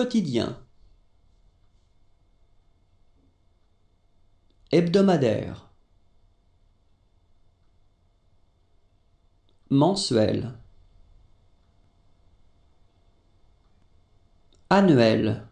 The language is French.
Quotidien Hebdomadaire Mensuel Annuel